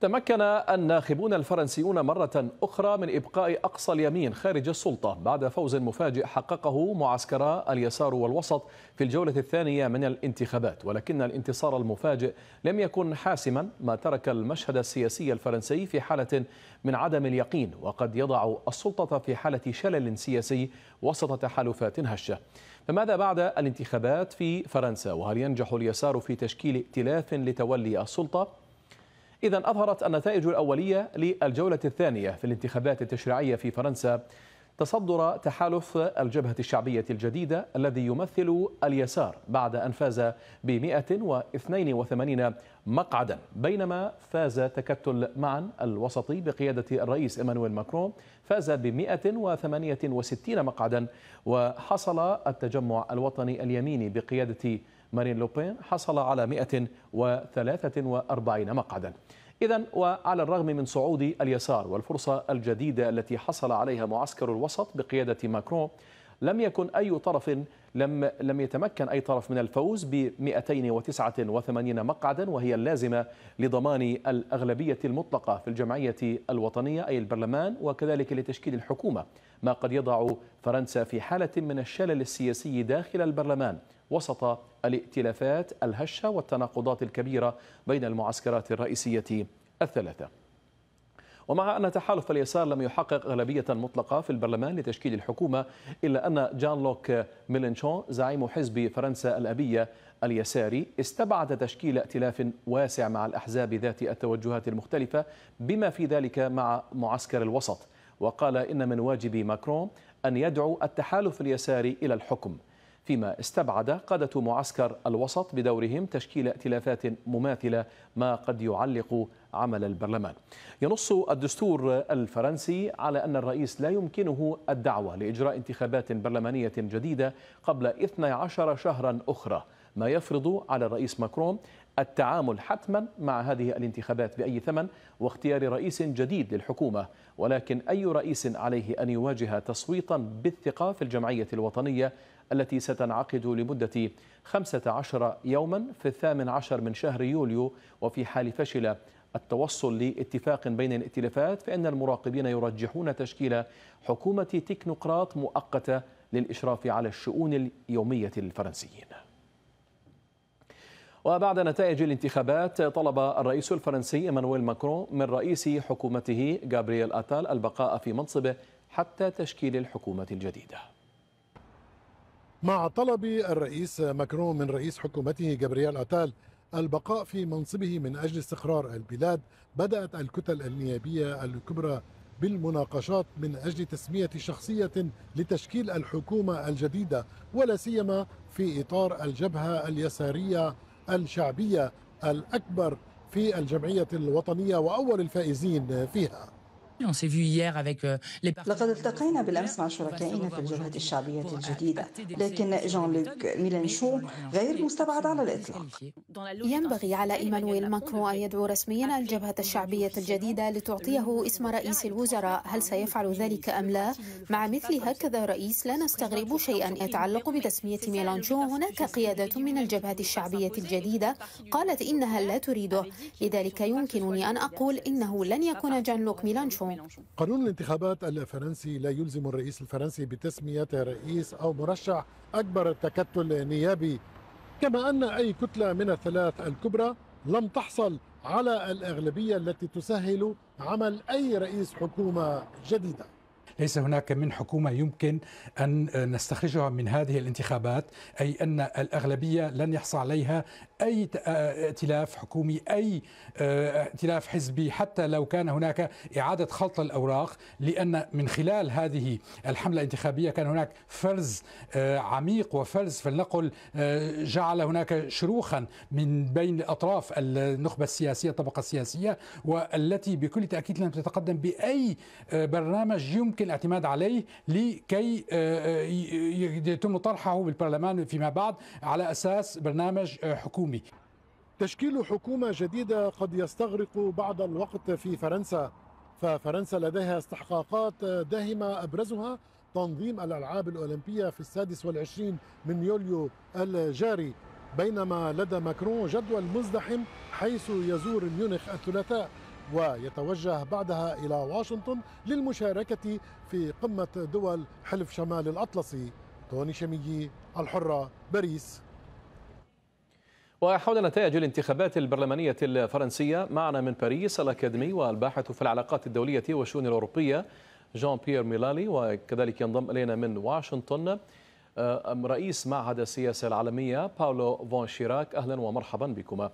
تمكن الناخبون الفرنسيون مرة أخرى من إبقاء أقصى اليمين خارج السلطة بعد فوز مفاجئ حققه معسكرا اليسار والوسط في الجولة الثانية من الانتخابات ولكن الانتصار المفاجئ لم يكن حاسما ما ترك المشهد السياسي الفرنسي في حالة من عدم اليقين وقد يضع السلطة في حالة شلل سياسي وسط تحالفات هشة فماذا بعد الانتخابات في فرنسا وهل ينجح اليسار في تشكيل ائتلاف لتولي السلطة؟ إذا أظهرت النتائج الأولية للجولة الثانية في الانتخابات التشريعية في فرنسا تصدر تحالف الجبهة الشعبية الجديدة الذي يمثل اليسار بعد أن فاز ب 182 مقعدا بينما فاز تكتل معا الوسطي بقيادة الرئيس إيمانويل ماكرون فاز ب 168 مقعدا وحصل التجمع الوطني اليميني بقيادة مارين لوبين حصل على 143 مقعدا إذا وعلى الرغم من صعود اليسار والفرصة الجديدة التي حصل عليها معسكر الوسط بقيادة ماكرون لم يكن أي طرف لم لم يتمكن أي طرف من الفوز ب 289 مقعدا وهي اللازمة لضمان الأغلبية المطلقة في الجمعية الوطنية أي البرلمان وكذلك لتشكيل الحكومة ما قد يضع فرنسا في حالة من الشلل السياسي داخل البرلمان وسط الائتلافات الهشة والتناقضات الكبيرة بين المعسكرات الرئيسية الثلاثة ومع أن تحالف اليسار لم يحقق أغلبية مطلقة في البرلمان لتشكيل الحكومة إلا أن جان لوك ميلينشون زعيم حزب فرنسا الأبية اليساري استبعد تشكيل ائتلاف واسع مع الأحزاب ذات التوجهات المختلفة بما في ذلك مع معسكر الوسط وقال إن من واجب ماكرون أن يدعو التحالف اليساري إلى الحكم فيما استبعد قادة معسكر الوسط بدورهم تشكيل ائتلافات مماثلة ما قد يعلق عمل البرلمان ينص الدستور الفرنسي على أن الرئيس لا يمكنه الدعوة لإجراء انتخابات برلمانية جديدة قبل 12 شهرا أخرى ما يفرض على الرئيس ماكرون التعامل حتما مع هذه الانتخابات بأي ثمن واختيار رئيس جديد للحكومة ولكن أي رئيس عليه أن يواجه تصويتا بالثقة في الجمعية الوطنية التي ستنعقد لمدة 15 يوما في الثامن عشر من شهر يوليو وفي حال فشل التوصل لاتفاق بين الائتلافات فإن المراقبين يرجحون تشكيل حكومة تكنوقراط مؤقتة للإشراف على الشؤون اليومية للفرنسيين وبعد نتائج الانتخابات طلب الرئيس الفرنسي مانويل ماكرون من رئيس حكومته جابرييل أتال البقاء في منصبه حتى تشكيل الحكومة الجديدة مع طلب الرئيس ماكرون من رئيس حكومته جابرييل أتال البقاء في منصبه من أجل استقرار البلاد بدأت الكتل النيابية الكبرى بالمناقشات من أجل تسمية شخصية لتشكيل الحكومة الجديدة ولا سيما في إطار الجبهة اليسارية الشعبية الأكبر في الجمعية الوطنية وأول الفائزين فيها Euh, لقد التقينا بالأمس مع شركائنا في الجبهة الشعبية الجديدة لكن جان لوك ميلانشو غير مستبعد على الإطلاق ينبغي على إيمانويل ماكرون أن يدعو رسميا الجبهة الشعبية الجديدة لتعطيه اسم رئيس الوزراء هل سيفعل ذلك أم لا؟ مع مثل هكذا رئيس لا نستغرب شيئا يتعلق بتسمية ميلانشو هناك قيادة من الجبهة الشعبية الجديدة قالت إنها لا تريده لذلك يمكنني أن أقول إنه لن يكون جان لوك ميلانشو فرانكو قانون الانتخابات الفرنسي لا يلزم الرئيس الفرنسي بتسمية رئيس أو مرشح أكبر تكتل نيابي كما أن أي كتلة من الثلاث الكبرى لم تحصل على الأغلبية التي تسهل عمل أي رئيس حكومة جديدة ليس هناك من حكومة يمكن أن نستخرجها من هذه الانتخابات أي أن الأغلبية لن يحصل عليها أي آه، ائتلاف حكومي أي آه، ائتلاف حزبي حتى لو كان هناك إعادة خلط الأوراق لأن من خلال هذه الحملة الانتخابية كان هناك فرز آه، عميق وفرز فلنقل جعل هناك شروخا من بين أطراف النخبة السياسية الطبقة السياسية والتي بكل تأكيد لم تتقدم بأي برنامج يمكن يمكن الاعتماد عليه لكي آه، آه، يتم طرحه بالبرلمان فيما بعد على اساس برنامج آه، حكومي. تشكيل حكومه جديده قد يستغرق بعض الوقت في فرنسا ففرنسا لديها استحقاقات داهمه ابرزها تنظيم الالعاب الاولمبيه في السادس والعشرين من يوليو الجاري بينما لدى ماكرون جدول مزدحم حيث يزور ميونخ الثلاثاء ويتوجه بعدها إلى واشنطن للمشاركة في قمة دول حلف شمال الأطلسي توني شميي الحرة باريس وحول نتائج الانتخابات البرلمانية الفرنسية معنا من باريس الأكاديمي والباحث في العلاقات الدولية والشؤون الأوروبية جان بيير ميلالي وكذلك ينضم إلينا من واشنطن رئيس معهد السياسة العالمية باولو فون شيراك أهلا ومرحبا بكما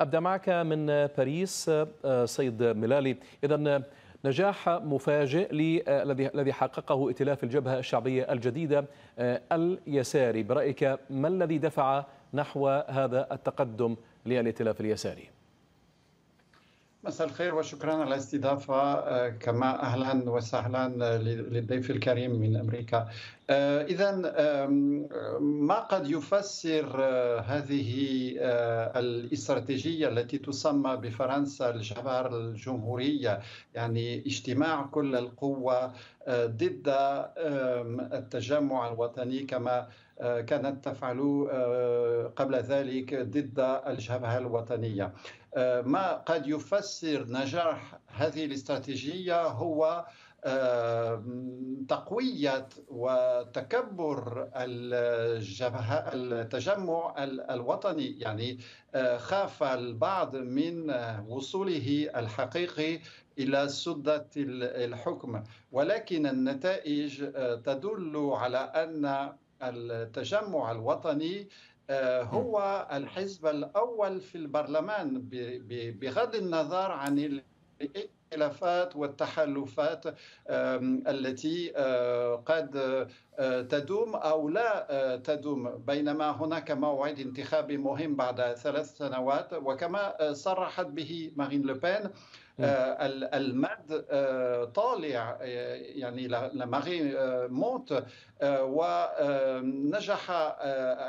أبدأ معك من باريس آه، سيد ملالي إذا آه، نجاح مفاجئ آه، الذي الذي حققه ائتلاف الجبهة الشعبية الجديدة اليساري برأيك ما الذي دفع نحو هذا التقدم للائتلاف اليساري؟ مساء الخير وشكرا على الاستضافة كما أهلا وسهلا للضيف الكريم من أمريكا آه، إذا ما قد يفسر آه، هذه آه، الاستراتيجية التي تسمى بفرنسا الجبهة الجمهورية يعني اجتماع كل القوة ضد التجمع الوطني كما كانت تفعل قبل ذلك ضد الجبهة الوطنية ما قد يفسر نجاح هذه الاستراتيجية هو تقوية وتكبر الجبهة التجمع الوطني يعني آه، خاف البعض من وصوله الحقيقي إلى سدة الحكم ولكن النتائج آه، تدل على أن التجمع الوطني آه، هو الحزب الأول في البرلمان بغض النظر عن الخلافات والتحالفات التي قد تدوم او لا تدوم بينما هناك موعد انتخابي مهم بعد ثلاث سنوات وكما صرحت به مارين لوبين المد طالع يعني لماري موت ونجح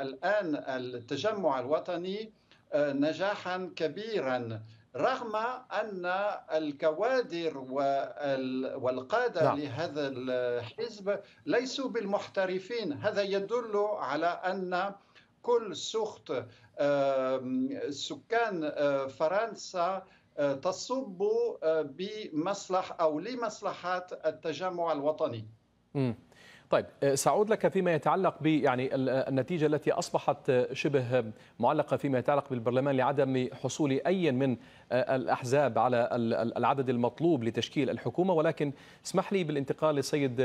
الان التجمع الوطني نجاحا كبيرا رغم أن الكوادر والقادة نعم. لهذا الحزب ليسوا بالمحترفين هذا يدل على أن كل سخط سكان فرنسا تصب بمصلح أو لمصلحة التجمع الوطني م. طيب آه، سأعود لك فيما يتعلق ب يعني آه، النتيجة التي أصبحت آه، شبه معلقة فيما يتعلق بالبرلمان لعدم حصول أي من الأحزاب على العدد المطلوب لتشكيل الحكومة ولكن اسمح لي بالانتقال للسيد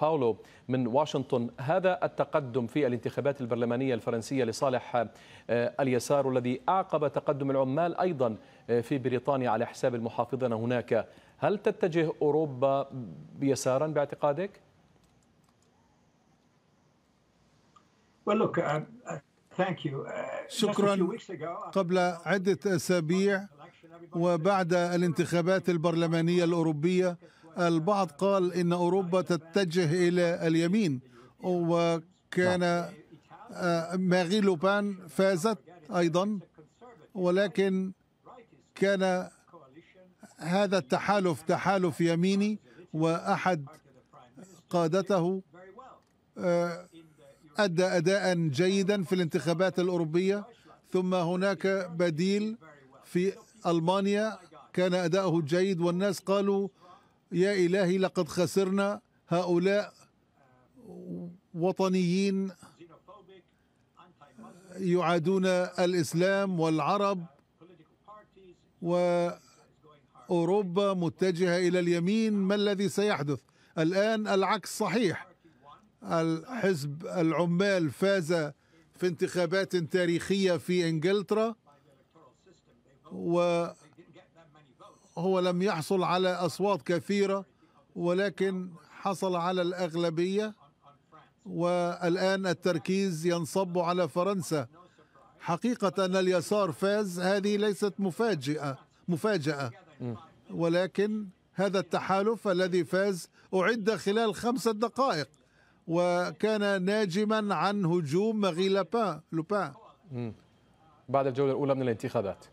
باولو من واشنطن هذا التقدم في الانتخابات البرلمانية الفرنسية لصالح اليسار الذي أعقب تقدم العمال أيضا في بريطانيا على حساب المحافظين هناك هل تتجه أوروبا يسارا باعتقادك؟ Uh, uh, uh, شكرا قبل عدة أسابيع وبعد الانتخابات البرلمانية الأوروبية البعض قال إن أوروبا تتجه إلى اليمين وكان نعم. آه، ماغي لوبان فازت أيضا ولكن كان هذا التحالف تحالف يميني وأحد قادته آه، أدى أداء جيدا في الانتخابات الأوروبية ثم هناك بديل في ألمانيا كان أداؤه جيد والناس قالوا يا إلهي لقد خسرنا هؤلاء وطنيين يعادون الإسلام والعرب وأوروبا متجهة إلى اليمين ما الذي سيحدث الآن العكس صحيح الحزب العمال فاز في انتخابات تاريخية في إنجلترا وهو لم يحصل على أصوات كثيرة ولكن حصل على الأغلبية والآن التركيز ينصب على فرنسا حقيقة أن اليسار فاز هذه ليست مفاجئة مفاجأة ولكن هذا التحالف الذي فاز أعد خلال خمسة دقائق وكان ناجما عن هجوم ماغي لابان لوبان بعد الجولة الأولى من الانتخابات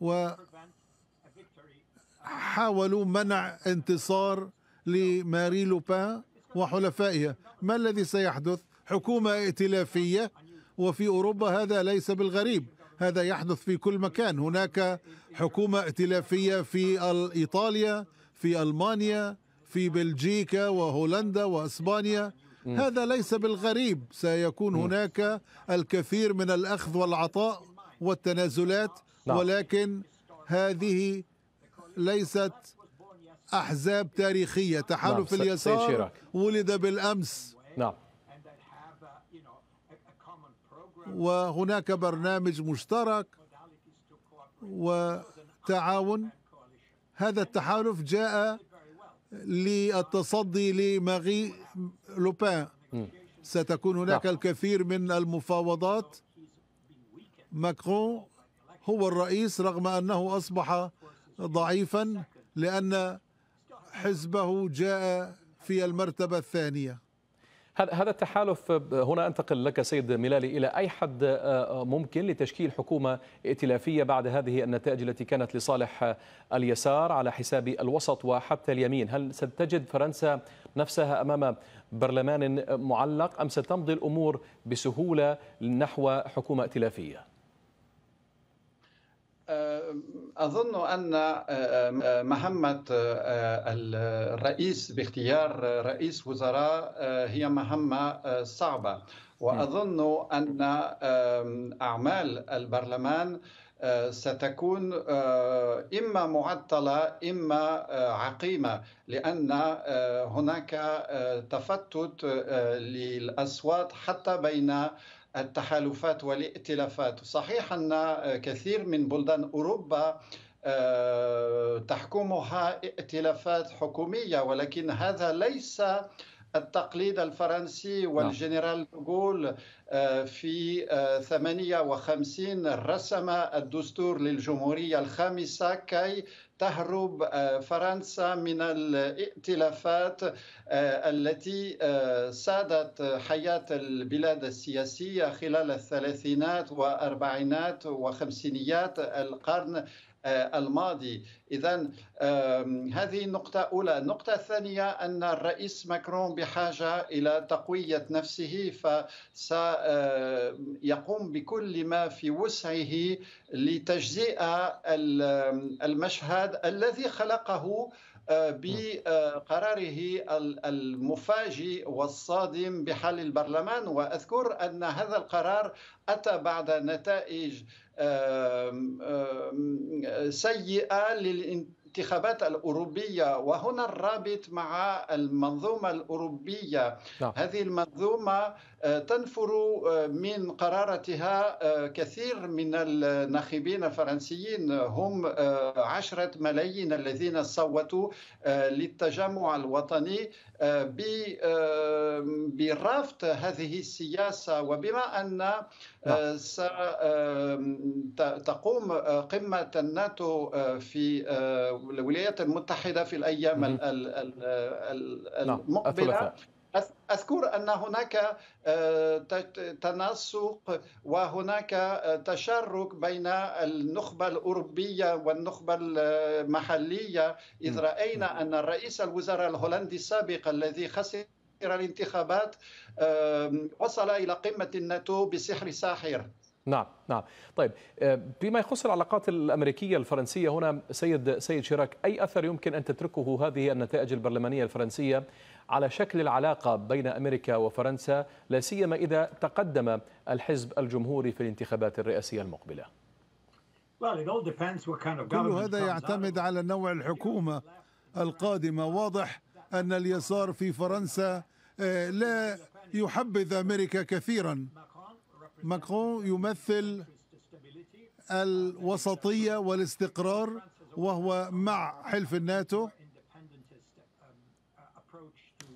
وحاولوا منع انتصار لماري لوبان وحلفائها ما الذي سيحدث حكومة ائتلافية وفي أوروبا هذا ليس بالغريب هذا يحدث في كل مكان هناك حكومة ائتلافية في إيطاليا في ألمانيا في بلجيكا وهولندا واسبانيا هذا ليس بالغريب سيكون هناك الكثير من الاخذ والعطاء والتنازلات نعم. ولكن هذه ليست احزاب تاريخيه تحالف نعم، اليسار ولد بالامس نعم وهناك برنامج مشترك وتعاون هذا التحالف جاء للتصدي لماغي لوبان ستكون نعم. هناك الكثير من المفاوضات ماكرون هو الرئيس رغم انه اصبح ضعيفا لان حزبه جاء في المرتبه الثانيه هذا التحالف هنا انتقل لك سيد ميلالي الى اي حد آه، آه، ممكن لتشكيل حكومه ائتلافيه بعد هذه النتائج التي كانت لصالح آه، اليسار على حساب الوسط وحتى اليمين، هل ستجد فرنسا نفسها امام برلمان معلق ام ستمضي الامور بسهوله نحو حكومه ائتلافيه؟ أه، أظن أن أه، أه، مهمة الرئيس باختيار رئيس وزراء هي مهمة صعبة وأظن أن أعمال البرلمان آه، ستكون آه، إما معطلة إما آه، عقيمة لأن هناك تفتت للأصوات حتى بين التحالفات والائتلافات صحيح أن كثير من بلدان أوروبا تحكمها ائتلافات حكومية ولكن هذا ليس التقليد الفرنسي نعم. والجنرال دوغول آه، في 58 آه، رسم الدستور للجمهورية الخامسة كي تهرب آه، فرنسا من الائتلافات التي سادت حياة البلاد السياسية خلال الثلاثينات وأربعينات وخمسينيات القرن آه، الماضي إذا هذه النقطة أولى النقطة الثانية أن الرئيس ماكرون بحاجة إلى تقوية نفسه فسيقوم بكل ما في وسعه لتجزئة المشهد الذي خلقه آه، بقراره المفاجئ والصادم بحل البرلمان واذكر ان هذا القرار اتى بعد نتائج سيئة للانتخابات الأوروبية وهنا الرابط مع المنظومة الأوروبية لا. نعم. هذه المنظومة آه، تنفر آه، من قرارتها آه، كثير من الناخبين الفرنسيين هم عشرة ملايين الذين صوتوا للتجمع الوطني آه، آه، برفض هذه السياسة وبما أن آه، نعم. ستقوم قمة الناتو في الولايات المتحدة في الأيام نعم، المقبلة أذكر أن هناك آه، تناسق وهناك آه، تشارك بين النخبة الأوروبية والنخبة المحلية إذ رأينا أن الرئيس الوزراء الهولندي السابق الذي خسر الانتخابات وصل إلى قمة الناتو بسحر ساحر نعم نعم طيب آه، فيما يخص العلاقات الامريكيه الفرنسيه هنا سيد سيد شيراك اي اثر يمكن ان تتركه هذه النتائج البرلمانيه الفرنسيه على شكل العلاقه بين امريكا وفرنسا لا سيما اذا تقدم الحزب الجمهوري في الانتخابات الرئاسيه المقبله كل هذا يعتمد على نوع الحكومه القادمه واضح ان اليسار في فرنسا آه، لا يحبذ امريكا كثيرا ماكرون يمثل الوسطية والاستقرار وهو مع حلف الناتو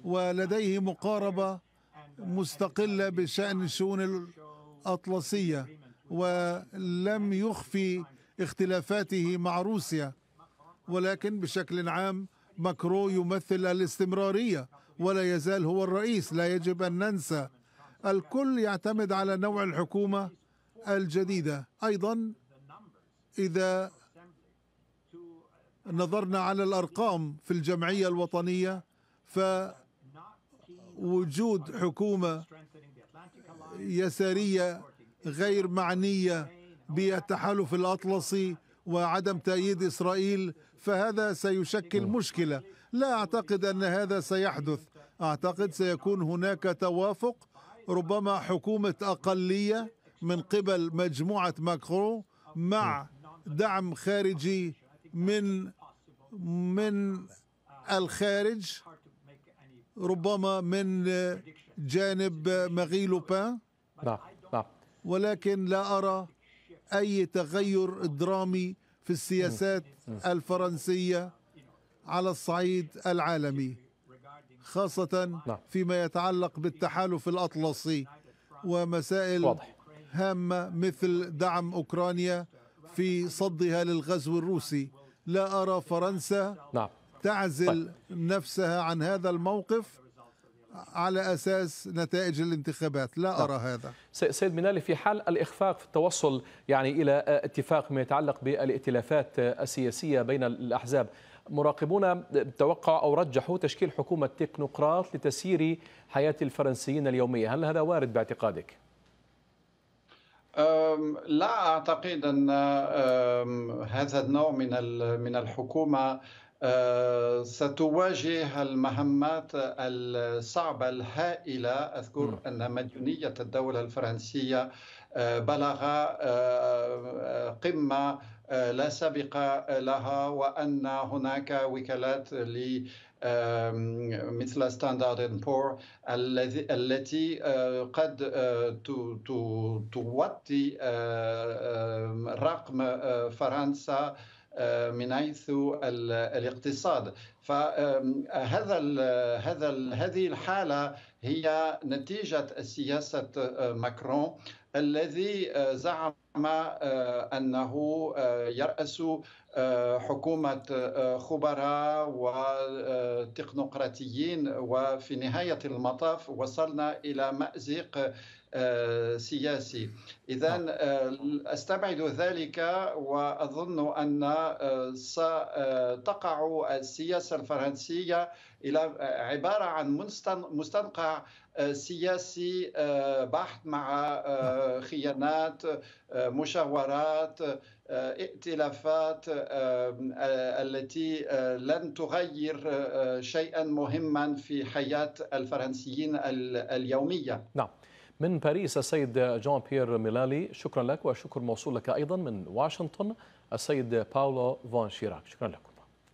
ولديه مقاربة مستقلة بشأن الشؤون الأطلسية ولم يخفي اختلافاته مع روسيا ولكن بشكل عام ماكرو يمثل الاستمرارية ولا يزال هو الرئيس لا يجب أن ننسى الكل يعتمد على نوع الحكومة الجديدة أيضا إذا نظرنا على الأرقام في الجمعية الوطنية فوجود حكومة يسارية غير معنية بالتحالف الأطلسي وعدم تأييد إسرائيل فهذا سيشكل مشكلة لا أعتقد أن هذا سيحدث أعتقد سيكون هناك توافق ربما حكومة أقلية من قبل مجموعة ماكرون مع دعم خارجي من من الخارج ربما من جانب ماغي لوبان نعم، نعم. ولكن لا أرى أي تغير درامي في السياسات الفرنسية على الصعيد العالمي خاصة نعم. فيما يتعلق بالتحالف الأطلسي ومسائل واضح. هامة مثل دعم أوكرانيا في صدها للغزو الروسي لا أرى فرنسا نعم. تعزل طيب. نفسها عن هذا الموقف على اساس نتائج الانتخابات لا نعم. ارى هذا سيد منالي في حال الاخفاق في التوصل يعني الى آه، اتفاق ما يتعلق بالائتلافات آه، السياسيه بين الاحزاب مراقبون توقع أو رجحوا تشكيل حكومة تكنوقراط لتسيير حياة الفرنسيين اليومية هل هذا وارد باعتقادك؟ لا أعتقد أن هذا النوع من من الحكومة ستواجه المهمات الصعبة الهائلة أذكر أن مديونية الدولة الفرنسية بلغ قمة آه، لا سابقة لها وأن هناك وكالات مثل ستاندرد اند بور التي آه، قد آه، توطي رقم فرنسا من حيث الاقتصاد فهذا هذا هذه الحاله هي نتيجه سياسه ماكرون الذي آه، زعم آه، انه آه، يراس حكومه خبراء وتكنوقراطيين وفي نهايه المطاف وصلنا الى مازق آه، سياسي إذا نعم. آه، أستبعد ذلك وأظن أن آه، ستقع السياسة الفرنسية إلى عبارة عن مستنقع سياسي بحت مع نعم. خيانات مشاورات ائتلافات التي لن تغير شيئا مهما في حياة الفرنسيين اليومية نعم من باريس السيد جون بيير ميلالي شكرا لك وشكر موصول لك أيضا من واشنطن السيد باولو فون شيراك شكرا لكم